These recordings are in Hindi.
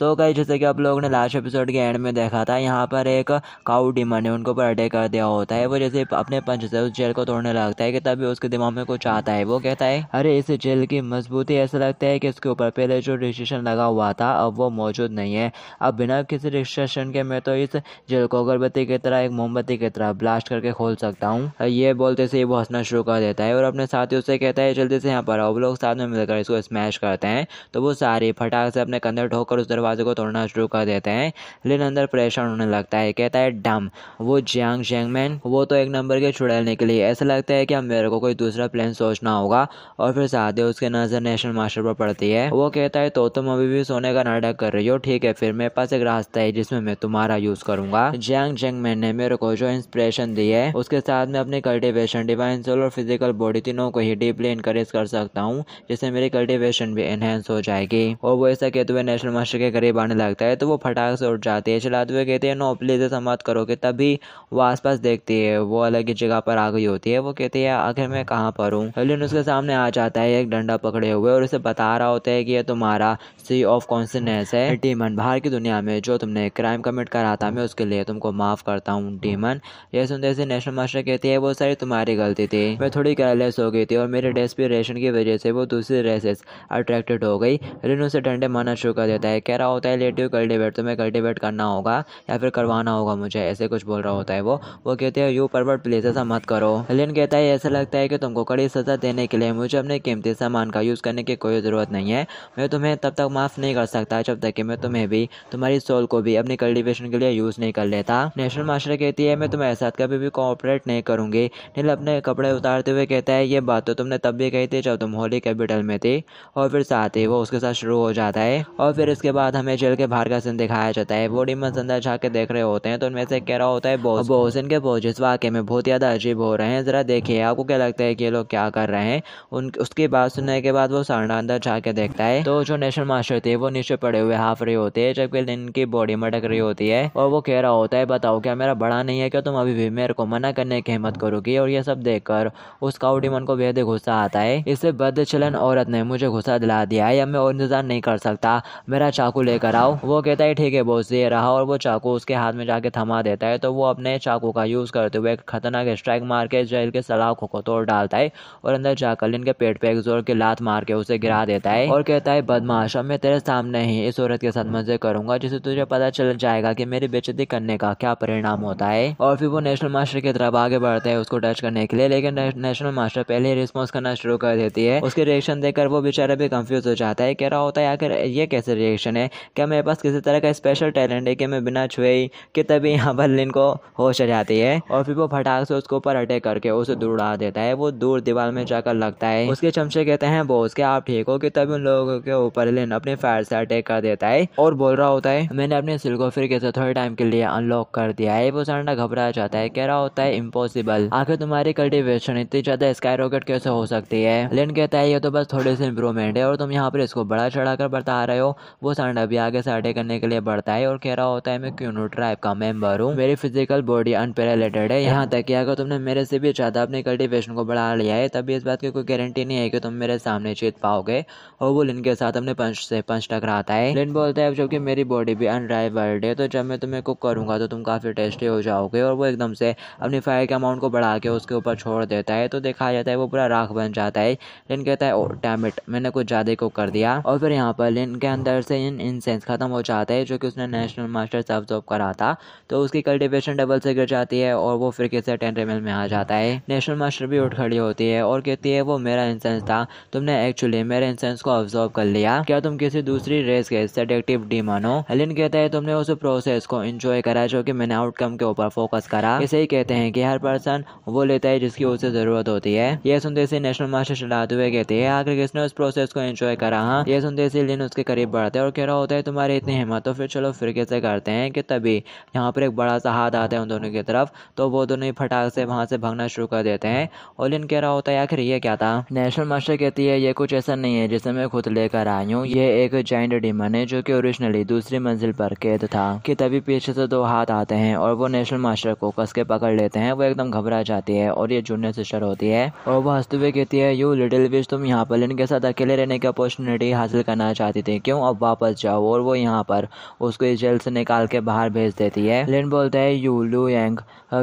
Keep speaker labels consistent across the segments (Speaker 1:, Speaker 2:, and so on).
Speaker 1: तो कई जैसे कि आप लोगों ने लास्ट एपिसोड के एंड में देखा था यहाँ पर एक काउ डिमन है उनके ऊपर अटैक कर दिया होता है वो जैसे अपने पंच से उस जेल को तोड़ने लगता है कि तभी उसके दिमाग में कुछ आता है वो कहता है अरे इस जेल की मजबूती ऐसा लगता है कि इसके ऊपर पहले जो रजिस्ट्रेशन लगा हुआ था अब वो मौजूद नहीं है अब बिना किसी रजिस्ट्रेशन के मैं तो इस जेल को अगरबत्ती की तरह एक मोमबत्ती की तरह ब्लास्ट करके खोल सकता हूँ ये बोलते से वो हंसना शुरू कर देता है और अपने साथियों से कहता है जल्दी से यहाँ पर आओ लोग साथ में मिलकर इसको स्मैश करते हैं तो वो सारी फटाक से अपने कंधे ठोकर उस दरवाजे दरवाजे को तोड़ना शुरू कर देते हैं लेकिन अंदर प्रेशर होने लगता है कहता है डम वो जियांग जेंगमैन वो तो एक नंबर के छुड़ैलने के लिए ऐसा लगता है कि अब मेरे को कोई दूसरा प्लान सोचना होगा और फिर साथ ही उसके नज़र नेशनल मास्टर पर पड़ती है वो कहता है तो तुम अभी भी सोने का नाटक कर रही हो ठीक है फिर मेरे पास एक रास्ता है जिसमें मैं तुम्हारा यूज़ करूँगा जियांग जेंगमैन ने मेरे को जो इंस्पिरेशन दी है उसके साथ में अपनी कल्टिवेशन डिवाइन सोल और फिजिकल बॉडी तीनों को ही डीपली इंकरेज कर सकता हूँ जिससे मेरी कल्टिवेशन भी एनहेंस हो जाएगी और वो ऐसा कहते हुए नेशनल मास्टर के करीब आने लगता है तो वो फटाक से उठ जाती है चलाते हुए कहते हैं नो प्लीज़ ऐसा मत करो कि तभी वो आसपास देखती है वो अलग ही जगह पर आ गई होती है वो कहती है आखिर मैं कहाँ पर हूँ हेलिन उसके सामने आ जाता है एक डंडा पकड़े हुए और उसे बता रहा होता है कि यह तुम्हारा सी ऑफ कॉन्सनेस है डीमन बाहर की दुनिया में जो तुमने क्राइम कमिट करा था मैं उसके लिए तुमको माफ़ करता हूँ डीमन यह सुनते से नेशनल मास्टर कहती है वो सारी तुम्हारी गलती थी मैं थोड़ी केयरलेस हो गई थी और मेरे डेस्पिरेशन की वजह से वो दूसरी रेसेस अट्रैक्टेड हो गई हेलिन उसे डंडे मारना शुरू कर देता है कह रहा होता है लेटिव कल्टिवेट तो मैं कल्टिवेट करना होगा या फिर करवाना होगा मुझे ऐसे कुछ बोल रहा होता है वो वो कहते हैं यू परवर्ट प्लीज ऐसा मत करो एलियन कहता है ऐसा लगता है कि तुमको कड़ी सज़ा देने के लिए मुझे अपने कीमती सामान का यूज़ करने की कोई ज़रूरत नहीं है मैं तुम्हें तब तक माफ़ नहीं कर सकता जब तक कि मैं तुम्हें भी तुम्हारी सोल को भी अपनी कल्टिवेशन के लिए यूज़ नहीं कर लेता नेशनल मास्टर कहती है मैं तुम्हारे साथ कभी भी कोऑपरेट नहीं करूँगी नील अपने कपड़े उतारते हुए कहता है ये बात तो तुमने तब भी कही थी जब तुम होली कैपिटल में थी और फिर साथ ही वो उसके साथ शुरू हो जाता है और फिर इसके बाद बाद हमें जेल के बाहर का सीन दिखाया जाता है वो डिमन अंदर जाके देख रहे होते हैं तो उनमें से कह रहा होता है बोस बोस इनके इस वाक्य में बहुत ज़्यादा अजीब हो रहे हैं ज़रा देखिए आपको क्या लगता है कि ये लोग क्या कर रहे हैं उन उसकी बात सुनने के बाद वो सारणा अंदर जाके देखता है तो जो नेशनल मास्टर थे वो नीचे पड़े हुए हाफ रहे होते हैं जबकि इनकी बॉडी मटक रही होती है और वो कह रहा होता है बताओ क्या मेरा बड़ा नहीं है क्या तुम अभी भी मेरे को मना करने की हिम्मत करोगी और ये सब देखकर उस काउडिमन को बेहद गुस्सा आता है इससे बदचलन औरत ने मुझे गुस्सा दिला दिया है अब मैं और इंतजार नहीं कर सकता मेरा चाकू चाकू लेकर आओ वो कहता है ठीक है बोस ये रहा और वो चाकू उसके हाथ में जाके थमा देता है तो वो अपने चाकू का यूज करते हुए एक खतरनाक स्ट्राइक मार के जेल के सलाखों को तोड़ डालता है और अंदर जाकर लिन के पेट पे एक जोर के लात मार के उसे गिरा देता है और कहता है बदमाश अब मैं तेरे सामने ही इस औरत के साथ मजे करूंगा जिसे तुझे पता चल जाएगा की मेरी बेचती करने का क्या परिणाम होता है और फिर वो नेशनल मास्टर की तरफ आगे बढ़ते है उसको टच करने के लिए लेकिन नेशनल मास्टर पहले ही रिस्पॉन्स करना शुरू कर देती है उसके रिएक्शन देखकर वो बेचारा भी कंफ्यूज हो जाता है कह रहा होता है आखिर ये कैसे रिएक्शन है क्या मेरे पास किसी तरह का स्पेशल टैलेंट है कि मैं बिना छुए ही कि तभी यहाँ पर लिन को होश जाती है और फिर वो फटाक से उसके ऊपर अटैक करके उसे दूर उड़ा देता है वो दूर दीवार में जाकर लगता है उसके चमचे कहते हैं बोस के आप ठीक हो कि तभी उन लोगों के ऊपर लिन अपने फायर से अटैक कर देता है और बोल रहा होता है मैंने अपने सिल को फिर कैसे थोड़े टाइम के लिए अनलॉक कर दिया है वो सरना घबरा जाता है कह रहा होता है इम्पोसिबल आखिर तुम्हारी कल्टिवेशन इतनी ज्यादा स्काई रॉकेट कैसे हो सकती है लिन कहता है ये तो बस थोड़े से इम्प्रूवमेंट है और तुम यहाँ पर इसको बड़ा चढ़ा कर बता रहे हो वो सरना बंदा भी आगे से अटैक करने के लिए बढ़ता है और कह रहा होता है मैं क्यूनो ट्राइब का मेंबर हूँ मेरी फिजिकल बॉडी अनपेरेटेड है यहाँ तक कि अगर तुमने मेरे से भी ज़्यादा अपने कल्टिवेशन को बढ़ा लिया है तभी इस बात की कोई गारंटी नहीं है कि तुम मेरे सामने जीत पाओगे और वो लिन के साथ अपने पंच से पंच टकराता है लिन बोलता है जबकि मेरी बॉडी भी अनराइवल्ड है तो जब मैं तुम्हें कुक करूंगा तो तुम काफ़ी टेस्टी हो जाओगे और वो एकदम से अपनी फायर के अमाउंट को बढ़ा के उसके ऊपर छोड़ देता है तो देखा जाता है वो पूरा राख बन जाता है लिन कहता है ओ oh, डैमिट मैंने कुछ ज़्यादा कुक कर दिया और फिर यहाँ पर लिन के अंदर से इन इंसेंस ख़त्म हो जाता है जो कि उसने नेशनल मास्टर्स ऑब्जॉर्व करा था तो उसकी कल्टिवेशन डबल से गिर जाती है और वो फिर कैसे टेन रेमल में आ जाता है नेशनल मास्टर भी उठ खड़ी होती है और कहती है वो मेरा इंसेंस था तुमने एक्चुअली मेरे इंसेंस को ऑब्जॉर्व कर लिया क्या तुम किसी दूसरी रेस के सेडेक्टिव डी मानो हेलिन कहता है तुमने उस प्रोसेस को इंजॉय करा जो कि मैंने आउटकम के ऊपर फोकस करा इसे ही कहते हैं कि हर पर्सन वो लेता है जिसकी उसे जरूरत होती है यह सुनते से नेशनल मास्टर चलाते हुए कहते हैं आखिर किसने उस प्रोसेस को एंजॉय करा हाँ यह सुनते से लिन उसके करीब बढ़ते और कह रहा होता है तुम्हारे इतनी हिम्मत तो फिर चलो फिर कैसे करते हैं कि तभी यहाँ पर एक बड़ा सा हाथ आता है उन दोनों की तरफ तो वो दोनों ही फटाक से वहाँ से भागना शुरू कर देते हैं ओलिन कह रहा होता है आखिर ये क्या था नेशनल मास्टर कहती है ये कुछ ऐसा नहीं है जिसे मैं खुद लेकर आई हूँ ये एक जॉइंट डिमन है जो कि ओरिजिनली दूसरी मंजिल पर कैद था कि तभी पीछे से दो हाथ आते हैं और वो नेशनल मास्टर को कस के पकड़ लेते हैं वो एकदम घबरा जाती है और ये जूनियर सिस्टर होती है और वो हंसते हुए कहती है यू लिटिल विश तुम यहाँ पर इनके साथ अकेले रहने की अपॉर्चुनिटी हासिल करना चाहती थी क्यों अब वापस जाओ बचाओ और वो यहाँ पर उसको इस जेल से निकाल के बाहर भेज देती है लिन बोलता है यू लू यंग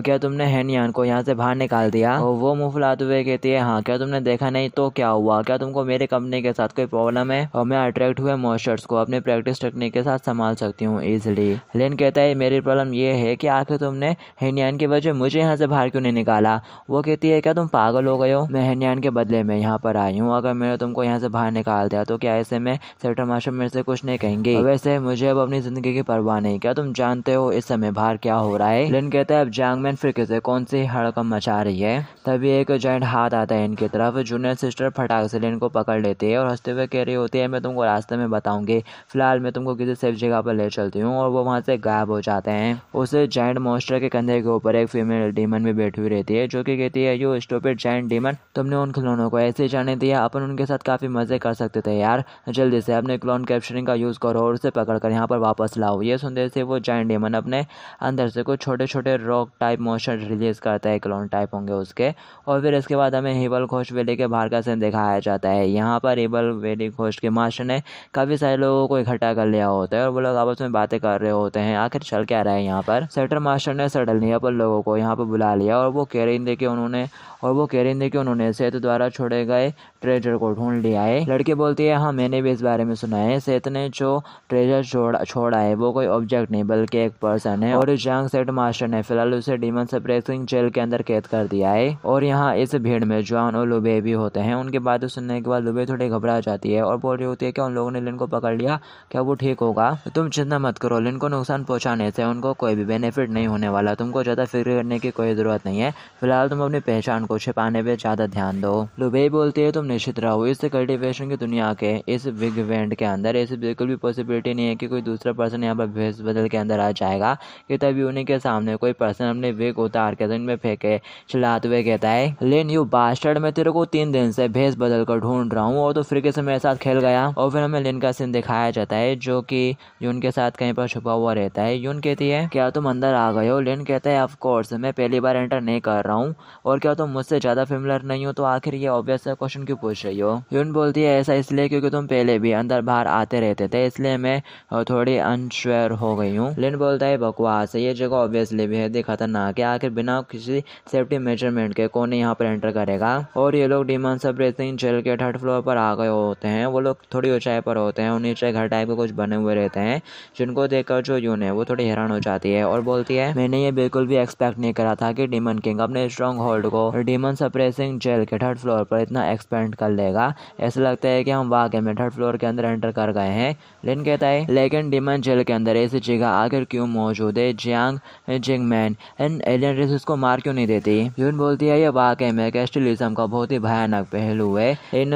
Speaker 1: क्या तुमने हेनियान को यहाँ से बाहर निकाल दिया और वो मुँह फुलाते हुए कहती है हाँ क्या तुमने देखा नहीं तो क्या हुआ क्या तुमको मेरे कंपनी के साथ कोई प्रॉब्लम है और मैं अट्रैक्ट हुए मॉइस्चर्स को अपने प्रैक्टिस टेक्निक के साथ संभाल सकती हूँ ईजिली लेन कहता है मेरी प्रॉब्लम ये है कि आखिर तुमने हेनियान की वजह मुझे यहाँ से बाहर क्यों नहीं निकाला वो कहती है क्या तुम पागल हो गए हो मैं हेनियान के बदले में यहाँ पर आई हूँ अगर मैंने तुमको यहाँ से बाहर निकाल दिया तो क्या ऐसे में सेक्टर मास्टर मेरे से कुछ नहीं कहेंगे वैसे मुझे अब अपनी जिंदगी की परवाह नहीं क्या तुम जानते हो इस समय बाहर क्या हो रहा है लिन कहता है अब जैंगमैन फिर किसे कौन सी हड़कम मचा रही है तभी एक जॉइंट हाथ आता है इनकी तरफ जूनियर सिस्टर फटाक से लिन को पकड़ लेती है और हंसते हुए कह रही होती है मैं तुमको रास्ते में बताऊंगी फिलहाल मैं तुमको किसी सेफ जगह पर ले चलती हूँ और वो वहाँ से गायब हो जाते हैं उस जॉइंट मोस्टर के कंधे के ऊपर एक फीमेल डीमन भी बैठी हुई रहती है जो की कहती है यू स्टोपेड जॉइंट डीमन तुमने उन खिलौनों को ऐसे जाने दिया अपन उनके साथ काफ़ी मज़े कर सकते थे यार जल्दी से अपने क्लोन कैप्चरिंग का यूज़ उसको रोड से पकड़ कर यहाँ पर वापस लाओ ये सुनते से वो जाइंट डेमन अपने अंदर से कुछ छोटे छोटे रॉक टाइप मोशन रिलीज करता है क्लोन टाइप होंगे उसके और फिर इसके बाद हमें हेबल घोष वेली के बाहर का सीन दिखाया जाता है यहाँ पर हेबल वेली घोष के मास्टर ने काफ़ी सारे लोगों को इकट्ठा कर लिया होता है और वो लोग आपस में बातें कर रहे होते हैं आखिर चल क्या रहा है यहाँ पर सेटर मास्टर ने सडनली अपन लोगों को यहाँ पर बुला लिया और वो कह रही दे कि उन्होंने और वो कह रही दे कि उन्होंने सेतु द्वारा छोड़े गए ट्रेजर को ढूंढ लिया है लड़की बोलती है हाँ मैंने भी इस बारे में सुना है सेत ने जो ट्रेजर छोड़ा छोड़ा है वो कोई ऑब्जेक्ट नहीं बल्कि एक पर्सन है और जंग सेट मास्टर ने फिलहाल उसे डीमन सप्रेसिंग जेल के अंदर कैद कर दिया है और यहाँ इस भीड़ में जॉन और लुबे भी होते हैं उनके बातें सुनने के बाद लुबे थोड़ी घबरा जाती है और बोल रही होती है कि उन लोगों ने लिन को पकड़ लिया क्या वो ठीक होगा तुम चिंता मत करो लिन को नुकसान पहुंचाने से उनको कोई भी बेनिफिट नहीं होने वाला तुमको ज़्यादा फिक्र करने की कोई ज़रूरत नहीं है फिलहाल तुम अपनी पहचान को छिपाने पर ज़्यादा ध्यान दो लुबे बोलती है तुम निश्चित रहो इस कल्टीवेशन की दुनिया के इस बिग इवेंट के अंदर ऐसी बिल्कुल भी पॉसिबिलिटी नहीं है कि कोई दूसरा पर्सन यहाँ पर भेस बदल के अंदर आ जाएगा कि तभी उन्हीं के सामने कोई पर्सन अपने वेग उतार के में फेंके चिल्लाते हुए कहता है लेन यू बास्टर्ड मैं तेरे को तीन दिन से भेस बदल कर ढूंढ रहा हूँ और तो फिर कैसे मेरे साथ खेल गया और फिर हमें लेन का सीन दिखाया जाता है जो कि यून के साथ कहीं पर छुपा हुआ रहता है यून कहती है क्या तुम अंदर आ गए हो लेन कहता है ऑफकोर्स मैं पहली बार एंटर नहीं कर रहा हूँ और क्या तुम मुझसे ज़्यादा फेमिलर नहीं हो तो आखिर ये ऑब्वियस क्वेश्चन क्यों क्यों पूछ रही हो यून बोलती है ऐसा इसलिए क्योंकि तुम पहले भी अंदर बाहर आते रहते थे इसलिए मैं थोड़ी अनश्योर हो गई हूँ लिन बोलता है बकवास ये जगह ऑब्वियसली बेहद ही खतरनाक है आखिर बिना किसी सेफ्टी मेजरमेंट के कौन यहाँ पर एंटर करेगा और ये लोग डिमांड सब रेसिंग जेल के थर्ड फ्लोर पर आ गए होते हैं वो लोग थोड़ी ऊंचाई पर होते हैं और नीचे घर टाइप के कुछ बने हुए रहते हैं जिनको देखकर जो यून है वो थोड़ी हैरान हो जाती है और बोलती है मैंने ये बिल्कुल भी एक्सपेक्ट नहीं करा था कि डिमन किंग अपने स्ट्रॉन्ग होल्ड को डिमन सप्रेसिंग जेल के थर्ड फ्लोर पर इतना एक्सपेंड प्रिंट कर लेगा ऐसा लगता है कि हम वाकई में थर्ड फ्लोर के अंदर एंटर कर गए हैं लिन कहता है लेकिन डिमन जेल के अंदर ऐसी जगह आखिर क्यों मौजूद है जियांग जिंग मैन इन एलियन रेस को मार क्यों नहीं देती यून बोलती है ये वाकई में कैस्टलिज्म का बहुत ही भयानक पहलू है इन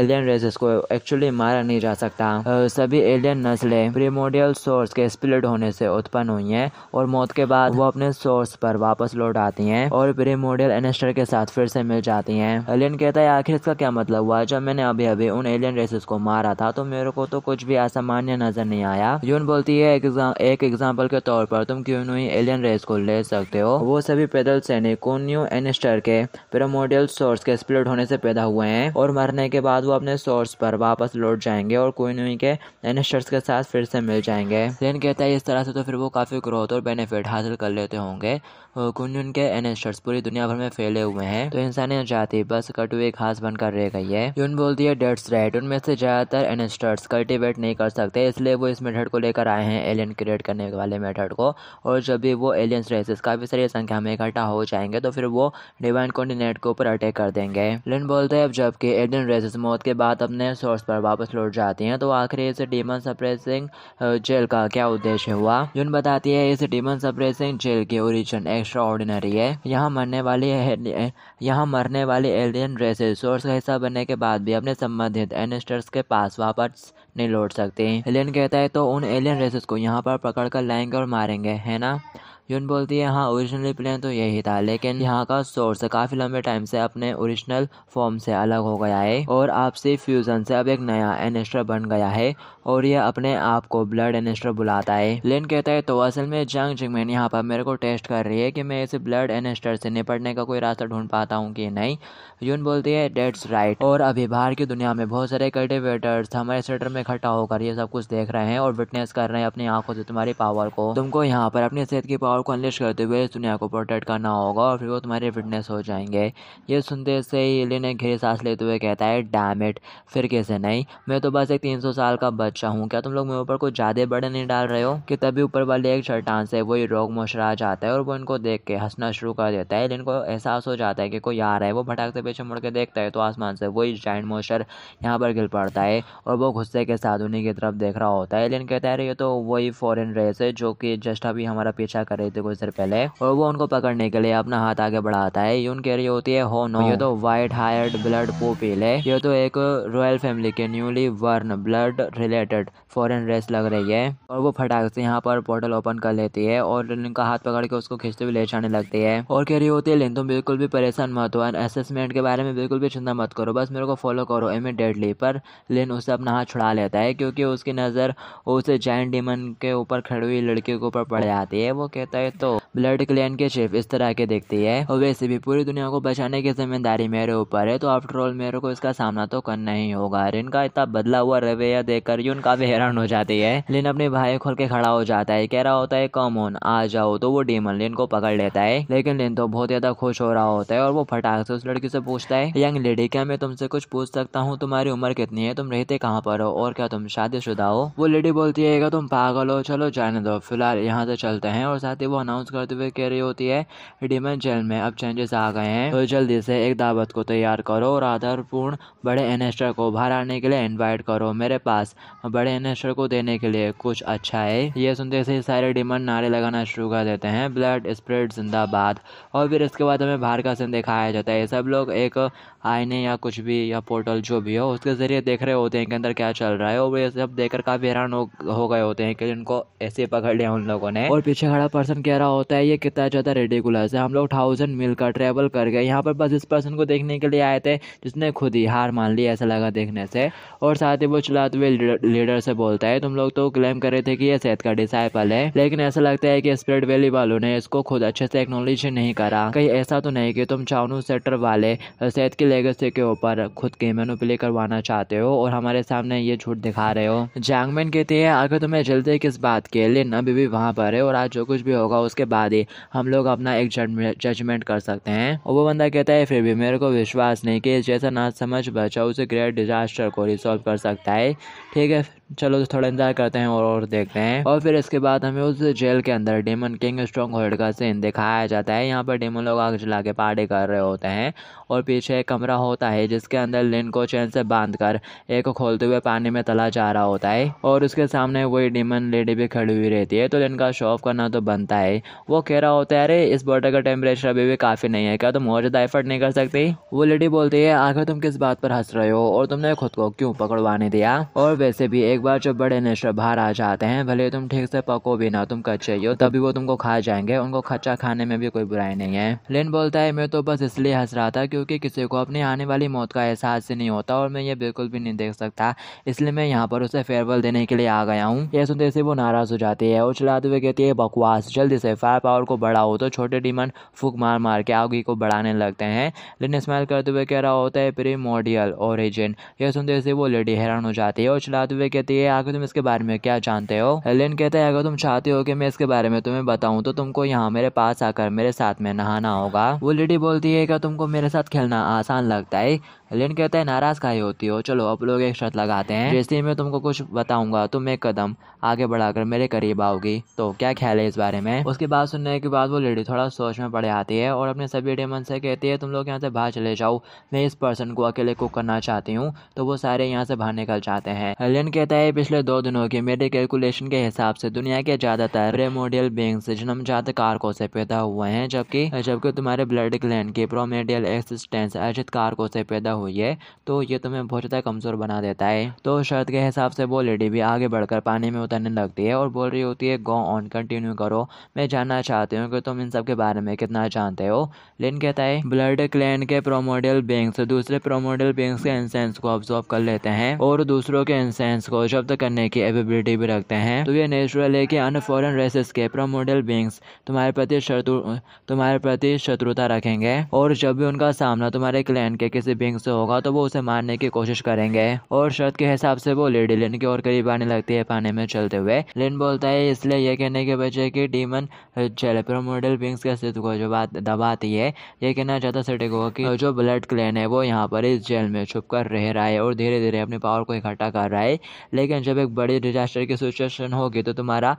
Speaker 1: एलियन रेसिस को एक्चुअली मारा नहीं जा सकता सभी एलियन नस्लें प्रीमोडियल सोर्स के स्प्लिट होने से उत्पन्न हुई हैं और मौत के बाद वो अपने सोर्स पर वापस लौट आती हैं और प्रीमोडियल एनेस्टर के साथ फिर से मिल जाती हैं एलियन कहता है आखिर इसका क्या मतलब हुआ जब मैंने अभी अभी उन एलियन रेसेस को मारा था तो मेरे को तो कुछ भी ऐसा मान्य नजर नहीं आया यून बोलती है एक एग्जाम्पल के तौर पर तुम क्यों नहीं एलियन रेस को ले सकते हो वो सभी पैदल सैनिक न्यू एनिस्टर के पेरामोडियल सोर्स के स्प्लिट होने से पैदा हुए हैं और मरने के बाद वो अपने सोर्स पर वापस लौट जाएंगे और कोई नहीं के एनिस्टर्स के साथ फिर से मिल जाएंगे लेन कहता है इस तरह से तो फिर वो काफ़ी ग्रोथ और बेनिफिट हासिल कर लेते होंगे कुंजन के एनिस्टर्स पूरी दुनिया भर में फैले हुए हैं तो इंसानी जाति बस कटुए घास बनकर रह गई है यून बोलती है डेट्स राइट उनमें से ज्यादातर एनस्टर्स कल्टिवेट नहीं कर सकते इसलिए वो इस मेथड को लेकर आए हैं एलियन क्रिएट करने वाले मेथड को और जब भी वो एलियंस रेसेस काफ़ी सारी संख्या में इकट्ठा हो जाएंगे तो फिर वो डिवाइन कॉन्टिनेंट के ऊपर अटैक कर देंगे लिन बोलते हैं जबकि एलियन रेसेस मौत के बाद अपने सोर्स पर वापस लौट जाती है तो आखिर इस डिमन सप्रेसिंग जेल का क्या उद्देश्य हुआ यून बताती है इस डिमन सप्रेसिंग जेल की ओरिजिन एक्स्ट्रा है यहाँ मरने वाली यहाँ मरने वाली एलियन रेसेस सोर्स का बनने के बाद भी अपने संबंधित एनिस्टर्स के पास वापस नहीं लौट सकते एलियन कहता है तो उन एलियन रेसेस को यहाँ पर पकड़ कर लाएंगे और मारेंगे है ना यून बोलती है हाँ ओरिजिनली प्लान तो यही था लेकिन यहाँ का सोर्स काफ़ी लंबे टाइम से अपने ओरिजिनल फॉर्म से अलग हो गया है और आपसी फ्यूज़न से अब एक नया एनेस्टर बन गया है और यह अपने आप को ब्लड एनेस्टर बुलाता है लेन कहता है तो असल में जंग जिंगमैन यहाँ पर मेरे को टेस्ट कर रही है कि मैं इसे ब्लड एनेस्टर से निपटने का कोई रास्ता ढूंढ पाता हूँ कि नहीं यून बोलती है डेट्स राइट और अभी बाहर की दुनिया में बहुत सारे कल्टिवेटर्स हमारे सेटर में इकट्ठा होकर ये सब कुछ देख रहे हैं और विटनेस कर रहे हैं अपनी आंखों से तुम्हारी पावर को तुमको यहाँ पर अपनी सेहत की पावर को अनलिश करते हुए इस दुनिया को प्रोटेक्ट करना होगा और फिर वो तुम्हारे फिटनेस हो जाएंगे ये सुनते से ही एलियन ने घेरे सांस लेते हुए कहता है डैम इट फिर कैसे नहीं मैं तो बस एक तीन सौ साल का बच्चा हूँ क्या तुम लोग मेरे ऊपर कुछ ज़्यादा बड़े नहीं डाल रहे हो कि तभी ऊपर वाले एक चट्टान से वही रोग मोशरा जाता है और वो इनको देख के हंसना शुरू कर देता है इनको एहसास हो जाता है कि कोई आ रहा है वो भटकते पीछे मुड़ के देखता है तो आसमान से वही जाइंट मोशर यहाँ पर गिर पड़ता है और वो गुस्से के के साथ उन्हीं की तरफ देख रहा होता है एलियन कहता है ये तो वही फॉरेन रेस है जो कि जस्ट अभी हमारा पीछा कर रहे थे कुछ देर पहले और वो उनको पकड़ने के लिए अपना हाथ आगे बढ़ाता है यून कह रही होती है हो नो ये तो व्हाइट हायर्ड ब्लड पोपिल है ये तो एक रॉयल फैमिली के newly born blood related foreign race लग रही है और वो फटाक से यहाँ पर पोर्टल ओपन कर लेती है और लिन का हाथ पकड़ के उसको खींचते हुए ले जाने लगती है और कह रही होती है लिन तुम बिल्कुल भी परेशान मत हो असेसमेंट के बारे में बिल्कुल भी चिंता मत करो बस मेरे को फॉलो करो इमिडिएटली पर लिन उसे अपना हाथ छुड़ा ले रहता है क्योंकि उसकी नज़र उस जैन डेमन के ऊपर खड़ी हुई लड़की के ऊपर पड़ जाती है वो कहता है तो ब्लड क्लैन के चीफ इस तरह के देखती है और वैसे भी पूरी दुनिया को बचाने की जिम्मेदारी मेरे ऊपर है तो आफ्टर ऑल मेरे को इसका सामना तो करना ही होगा रिन इतना बदला हुआ रवैया देखकर उनका भी हैरान हो जाती है लेकिन अपने भाई खोल के खड़ा हो जाता है कह रहा होता है कम ऑन आ जाओ तो वो डेमन लिन को पकड़ लेता है लेकिन लिन तो बहुत ज़्यादा खुश हो रहा होता है और वो फटाक से उस लड़की से पूछता है यंग लेडी क्या मैं तुमसे कुछ पूछ सकता हूँ तुम्हारी उम्र कितनी है तुम रहते कहाँ पर हो और क्या तुम शादीशुदा हो वो लेडी बोलती है तुम पागल हो चलो जाने दो फिलहाल यहाँ से तो चलते हैं और साथ ही वो अनाउंस करते हुए कह रही होती है डिमन जेल में अब चेंजेस आ गए हैं तो जल्दी से एक दावत को तैयार करो और आधारपूर्ण बड़े एनेस्टर को बाहर आने के लिए इन्वाइट करो मेरे पास बड़े एनेस्टर को देने के लिए कुछ अच्छा है ये सुनते से सारे डिमन नारे लगाना शुरू कर देते हैं ब्लड स्प्रेड जिंदाबाद और फिर इसके बाद हमें बाहर का सीन दिखाया जाता है सब लोग एक आईने या कुछ भी या पोर्टल जो भी हो उसके ज़रिए देख रहे होते हैं कि अंदर क्या चल रहा है रहा है और वो ये सब देखकर काफी हैरान हो, हो गए होते हैं कि इनको ऐसे पकड़ लिया उन लोगों ने और पीछे खड़ा पर्सन कह रहा होता है ये कितना ज़्यादा रेडिकुलस है हम लोग थाउजेंड मिल का ट्रेवल कर गए यहाँ पर बस इस पर्सन को देखने के लिए आए थे जिसने खुद ही हार मान ली ऐसा लगा देखने से और साथ ही वो चलाते हुए लीडर से बोलता है तुम लोग तो क्लेम कर रहे थे कि ये सेहत का डिसाइपल है लेकिन ऐसा लगता है कि स्प्रेड वैली वालों ने इसको खुद अच्छे से एक्नोलेज नहीं करा कहीं ऐसा तो नहीं कि तुम चाउनू सेक्टर वाले सेहत की लेगेसी के ऊपर खुद के मेनू प्ले करवाना चाहते हो और हमारे सामने ये झूठ दिखा रहे हो जैंगमैन कहती है अगर तुम्हें है किस बात के लिए न भी वहाँ पर है और आज जो कुछ भी होगा उसके बाद ही हम लोग अपना एक जजमेंट कर सकते हैं और वो बंदा कहता है फिर भी मेरे को विश्वास नहीं कि जैसा ना समझ बचा उसे ग्रेट डिजास्टर को रिसोल्व कर सकता है ठीक है चलो तो थोड़ा इंतजार करते हैं और, और देखते हैं और फिर इसके बाद हमें उस जेल के अंदर डेमन किंग स्ट्रॉन्ग होल्ड का सीन दिखाया जाता है यहाँ पर डेमन लोग आग जला के पार्टी कर रहे होते हैं और पीछे एक कमरा होता है जिसके अंदर लिन को चैन से बांध कर एक खोलते हुए पानी में तला जा रहा होता है और उसके सामने वही डेमन लेडी भी खड़ी हुई रहती है तो लिन का ऑफ करना तो बनता है वो कह रहा होता है अरे इस बॉटल का टेम्परेचर अभी भी काफ़ी नहीं है क्या तुम और ज़्यादा एफर्ट नहीं कर सकती वो लेडी बोलती है आखिर तुम किस बात पर हंस रहे हो और तुमने खुद को क्यों पकड़वाने दिया और वैसे भी एक बार जब बड़े नेशर बाहर आ जाते हैं भले तुम ठीक से पको भी ना तुम कच्चे हो तभी वो तुमको खा जाएंगे उनको खच्चा खाने में भी कोई बुराई नहीं है लेन बोलता है मैं तो बस इसलिए हंस रहा था क्योंकि किसी को अपनी आने वाली मौत का एहसास ही नहीं होता और मैं ये बिल्कुल भी नहीं देख सकता इसलिए मैं यहाँ पर उसे फेयरवेल देने के लिए आ गया हूँ यह सुनते से वो नाराज हो जाती है और चलाते हुए कहती है बकवास जल्दी से फायर पावर को बढ़ाओ तो छोटे डिमन फूक मार मार के आगे को बढ़ाने लगते हैं लेकिन स्माइल करते हुए कह रहा होता है प्रीमोडियल ओरिजिन यह सुनते से वो लेडी हैरान हो जाती है और चलाते हुए कहती है आखिर तुम इसके बारे में क्या जानते हो हेलेन कहता है अगर तुम चाहते हो कि मैं इसके बारे में तुम्हें बताऊं तो तुमको यहाँ मेरे पास आकर मेरे साथ में नहाना होगा वो लेडी बोलती है कि तुमको मेरे साथ खेलना आसान लगता है लेन कहता है नाराज़ काहे होती हो चलो अब लोग एक शर्त लगाते हैं जैसे मैं तुमको कुछ बताऊंगा तुम एक कदम आगे बढ़ाकर मेरे करीब आओगी तो क्या ख्याल है इस बारे में उसके बाद सुनने के बाद वो लेडी थोड़ा सोच में पड़े आती है और अपने सभी डेमन से कहती है तुम लोग यहाँ से बाहर चले जाओ मैं इस पर्सन को अकेले कुक करना चाहती हूँ तो वो सारे यहाँ से बाहर निकल जाते हैं लेन कहता है पिछले दो दिनों के मेरे कैलकुलेशन के हिसाब से दुनिया के ज़्यादातर प्रेमोडियल जन्म जात कारकों से पैदा हुए हैं जबकि जबकि तुम्हारे ब्लड ग्लैंड के प्रोमेडियल एक्सिस्टेंस अर्जित कारकों से पैदा हुई है तो ये तुम्हें बहुत ज़्यादा कमज़ोर बना देता है तो शर्त के हिसाब से वो लेडी भी आगे बढ़कर पानी में उतरने लगती है और बोल रही होती है गो ऑन कंटिन्यू करो मैं जानना चाहती हूँ कि तुम इन सब के बारे में कितना जानते हो लेन कहता है ब्लड क्लैन के प्रोमोडियल बैंक्स दूसरे प्रोमोडियल बैंक्स के इंसेंस को ऑब्जॉर्व कर लेते हैं और दूसरों के इंसेंस को जब्त करने की एबिलिटी भी रखते हैं तो ये नेचुरल है कि अन फॉरन रेसेस के प्रोमोडियल बैंक्स तुम्हारे प्रति शत्रु तुम्हारे प्रति शत्रुता रखेंगे और जब भी उनका सामना तुम्हारे क्लैन के किसी बैंक से होगा तो वो उसे मारने की कोशिश करेंगे और शर्त के हिसाब से वो लेडी लिन की और करीब आने लगती है पानी में चलते हुए लिन बोलता है इसलिए यह कहने के बजे कि डीमन मॉडल विंग्स के अस्तित्व को जो बात दबाती है ये कहना चाहता सिटिको कि जो ब्लड क्लैन है वो यहाँ पर इस जेल में छुप कर रह रहा है और धीरे धीरे अपनी पावर को इकट्ठा कर रहा है लेकिन जब एक बड़ी डिजास्टर की सिचुएशन होगी तो तुम्हारा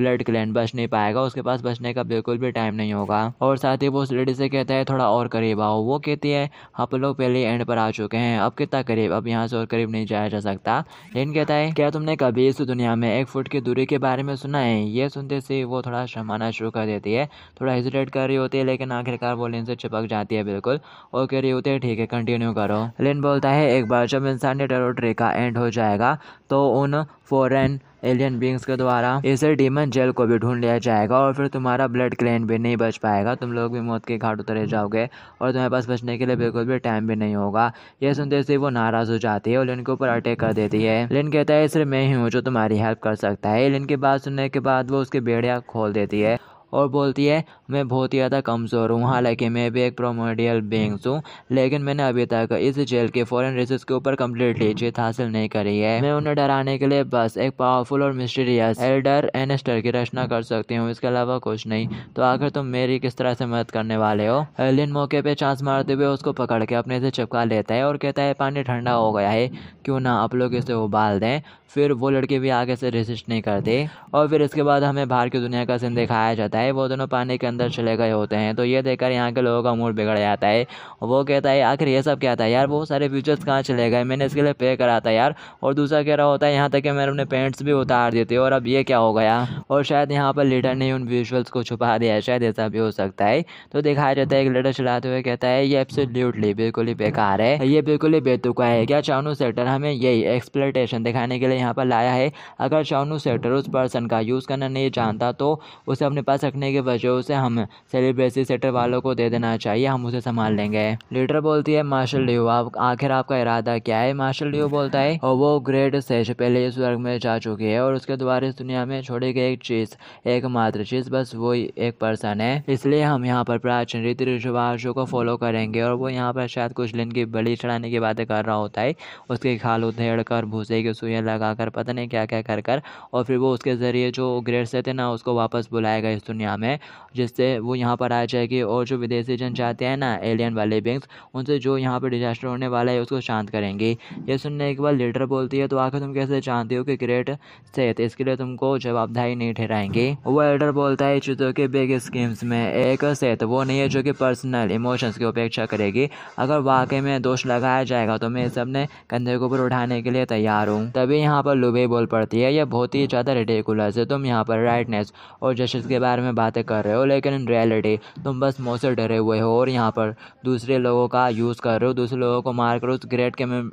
Speaker 1: ब्लड क्लैन बच नहीं पाएगा उसके पास बचने का बिल्कुल भी टाइम नहीं होगा और साथ ही वो उस लेडी से कहता है थोड़ा और करीब आओ वो कहती है आप लोग पहले एंड पर आ चुके हैं अब कितना करीब अब यहाँ से और करीब नहीं जाया जा सकता लेकिन कहता है क्या तुमने कभी इस दुनिया में एक फुट की दूरी के बारे में सुना है ये सुनते से वो थोड़ा शर्माना शुरू कर देती है थोड़ा हेजिटेट कर रही होती है लेकिन आखिरकार वो लेन से चिपक जाती है बिल्कुल और कह रही होती है ठीक है कंटिन्यू करो लेन बोलता है एक बार जब इंसान ने टेरोट्री का एंड हो जाएगा तो उन फॉरन एलियन बींग्स के द्वारा इसे डीमन जेल को भी ढूंढ लिया जाएगा और फिर तुम्हारा ब्लड क्लेन भी नहीं बच पाएगा तुम लोग भी मौत के घाट उतरे जाओगे और तुम्हारे पास बचने के लिए बिल्कुल भी टाइम भी नहीं होगा यह सुनते से वो नाराज हो जाती है और इनके के ऊपर अटैक कर देती है एलियन कहता है सिर्फ मैं ही हूँ जो तुम्हारी हेल्प कर सकता है एलियन की बात सुनने के बाद वो उसके बेड़िया खोल देती है और बोलती है मैं बहुत ही ज़्यादा कमज़ोर हूँ हालांकि मैं भी एक प्रोमोडियल हम्म। बींग्स हूँ लेकिन मैंने अभी तक इस जेल के फॉरन रेसेस के ऊपर कम्प्लीटली हम्म। जीत हासिल नहीं करी है मैं उन्हें डराने के लिए बस एक पावरफुल और मिस्टीरियस एल्डर एनेस्टर की रचना हम्म। कर सकती हूँ इसके अलावा कुछ नहीं तो आखिर तुम मेरी किस तरह से मदद करने वाले हो एलिन मौके पर चांस मारते हुए उसको पकड़ के अपने से चिपका लेता है और कहता है पानी ठंडा हो गया है क्यों ना आप लोग इसे उबाल दें फिर वो लड़के भी आगे से रेसिस्ट नहीं करते और फिर इसके बाद हमें बाहर की दुनिया का सीन दिखाया जाता है है वो दोनों पानी के अंदर चले गए होते हैं तो ये देखकर यहाँ के लोगों का मूड बिगड़ जाता है वो कहता है आखिर ये सब क्या था यार बहुत सारे फ्यूचर्स कहाँ चले गए मैंने इसके लिए पे करा था यार और दूसरा कह रहा होता है यहाँ तक कि मैंने अपने पेंट्स भी उतार दिए थे और अब ये क्या हो गया और शायद यहाँ पर लीडर ने उन विजुअल्स को छुपा दिया शायद ऐसा भी हो सकता है तो दिखाया जाता है एक लीडर चलाते हुए कहता है ये एब्सोल्यूटली बिल्कुल ही बेकार है ये बिल्कुल ही बेतुका है क्या चाउनू सेक्टर हमें यही एक्सप्लेटेशन दिखाने के लिए यहाँ पर लाया है अगर चाउनू सेक्टर उस पर्सन का यूज़ करना नहीं जानता तो उसे अपने पास सकने के वजह उसे हम सेलिब्रेसी सेटर वालों को दे देना चाहिए हम उसे संभाल लेंगे लीडर बोलती है मार्शल ड्यू आप आखिर आपका इरादा क्या है मार्शल ड्यू बोलता है और वो ग्रेट सेज पहले इस वर्ग में जा चुकी है और उसके द्वारा इस दुनिया में छोड़ी गई एक चीज़ एकमात्र चीज़ बस वो एक पर्सन है इसलिए हम यहाँ पर प्राचीन रीति रिवाजों को फॉलो करेंगे और वो यहाँ पर शायद कुछ दिन की बड़ी चढ़ाने की बातें कर रहा होता है उसके खाल उधेड़ कर भूसे की सुइया लगा कर पता नहीं क्या क्या कर कर और फिर वो उसके ज़रिए जो ग्रेड से थे ना उसको वापस बुलाएगा इस दुनिया दुनिया में जिससे वो यहाँ पर आ जाएगी और जो विदेशी जन जाते हैं ना एलियन वाले बिंग्स उनसे जो यहाँ पर डिजास्टर होने वाला है उसको शांत करेंगे ये सुनने के बाद लीडर बोलती है तो आखिर तुम कैसे जानते हो कि ग्रेट सेहत इसके लिए तुमको जवाबदाही नहीं ठहराएंगे वो एल्डर बोलता है चीज़ों के बिग स्कीम्स में एक सेहत वो नहीं है जो कि पर्सनल इमोशंस की उपेक्षा करेगी अगर वाकई में दोष लगाया जाएगा तो मैं सबने कंधे को ऊपर उठाने के लिए तैयार हूँ तभी यहाँ पर लुबे बोल पड़ती है यह बहुत ही ज़्यादा रेडिकुलर है तुम यहाँ पर राइटनेस और जस्टिस के बारे में में बातें कर रहे हो लेकिन इन रियलिटी तुम बस मौत से डरे हुए हो और यहाँ पर दूसरे लोगों का यूज़ कर रहे हो दूसरे लोगों को मार कर उस ग्रेट के में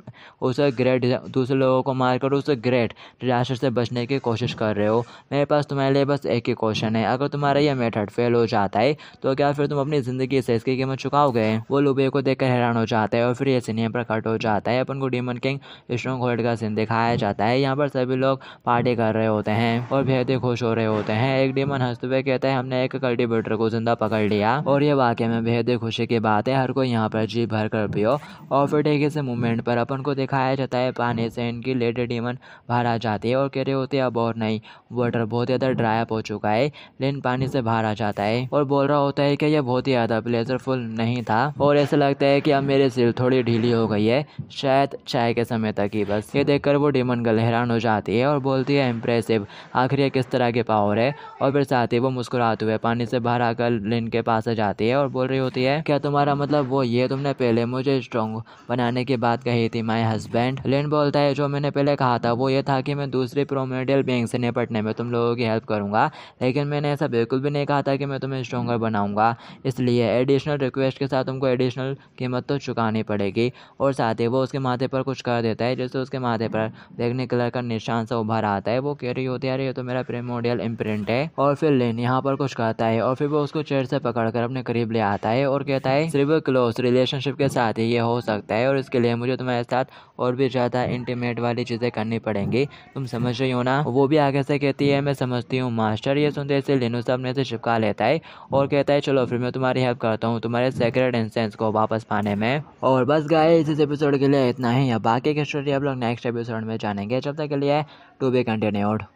Speaker 1: उस ग्रेट दूसरे लोगों को मार कर उस ग्रेट डिजास्टर से बचने की कोशिश कर रहे हो मेरे पास तुम्हारे लिए बस एक ही क्वेश्चन है अगर तुम्हारा यह मेथड फेल हो जाता है तो क्या फिर तुम अपनी ज़िंदगी से इसकी कीमत चुकाओगे वो लुबे को देख हैरान हो जाता है और फिर यह सीनियर प्रकट हो जाता है अपन को डीमन किंग स्ट्रॉन्ग होल्ड का सीन दिखाया जाता है यहाँ पर सभी लोग पार्टी कर रहे होते हैं और बेहद ही खुश हो रहे होते हैं एक डीमन हंसते हुए कहता कहते हैं हमने एक कल्टीवेटर को जिंदा पकड़ लिया और ये वाकई में बेहद खुशी की बात है हर कोई यहाँ पर जी भर कर पियो और फिर ठीक इस मूवमेंट पर अपन को दिखाया जाता है पानी से इनकी लेडी डीमन बाहर आ जाती है और कह रहे होते अब और नहीं वाटर बहुत ज़्यादा ड्राई अप हो चुका है लेकिन पानी से बाहर आ जाता है और बोल रहा होता है कि यह बहुत ही ज़्यादा प्लेजरफुल नहीं था और ऐसा लगता है कि अब मेरी सिर थोड़ी ढीली हो गई है शायद चाय के समय तक ही बस ये देखकर वो डिमन गल हैरान हो जाती है और बोलती है इम्प्रेसिव आखिर ये किस तरह के पावर है और फिर साथ ही वो मुस्कुरा मुस्कुराते हुए पानी से बाहर आकर लिन के पास जाती है और बोल रही होती है क्या तुम्हारा मतलब वो ये तुमने पहले मुझे स्ट्रॉन्ग बनाने की बात कही थी माई हस्बैंड लिन बोलता है जो मैंने पहले कहा था वो ये था कि मैं दूसरी प्रोमेडियल बैंक से निपटने में तुम लोगों की हेल्प करूंगा लेकिन मैंने ऐसा बिल्कुल भी नहीं कहा था कि मैं तुम्हें स्ट्रॉगर बनाऊंगा इसलिए एडिशनल रिक्वेस्ट के साथ तुमको एडिशनल कीमत तो चुकानी पड़ेगी और साथ ही वो उसके माथे पर कुछ कर देता है जैसे उसके माथे पर बैगनी कलर का निशान सा उभर आता है वो कह रही होती है अरे ये तो मेरा प्रेमोडियल इम्प्रिंट है और फिर लेन यहाँ पर कुछ कहता है और फिर वो उसको चेयर से पकड़कर अपने करीब ले आता है और कहता है सिर्फ क्लोज रिलेशनशिप के साथ ही ये हो सकता है और इसके लिए मुझे तुम्हारे साथ और भी ज़्यादा इंटीमेट वाली चीज़ें करनी पड़ेंगी तुम समझ रही हो ना वो भी आगे से कहती है मैं समझती हूँ मास्टर ये सुनते से लिनूस अपने ने छिपका लेता है और कहता है चलो फिर मैं तुम्हारी हेल्प करता हूँ तुम्हारे सेक्रेट इंसेंस को वापस पाने में और बस गाय इस एपिसोड के लिए इतना ही या बाकी की स्टोरी आप लोग नेक्स्ट एपिसोड में जानेंगे जब तक के लिए टू बी कंटिन्यूड